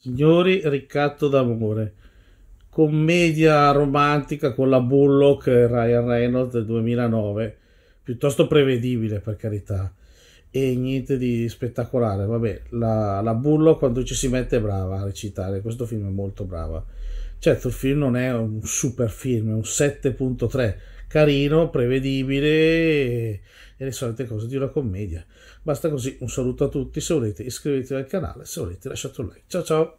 Signori, ricatto d'amore. Commedia romantica con la Bullock e Ryan Reynolds del 2009. Piuttosto prevedibile, per carità. E niente di spettacolare. Vabbè, la, la Bullock quando ci si mette è brava a recitare. Questo film è molto brava. Certo, il film non è un super film, è un 7.3. Carino, prevedibile... E e le solite cose di una commedia. Basta così, un saluto a tutti, se volete iscrivetevi al canale, se volete lasciate un like. Ciao ciao!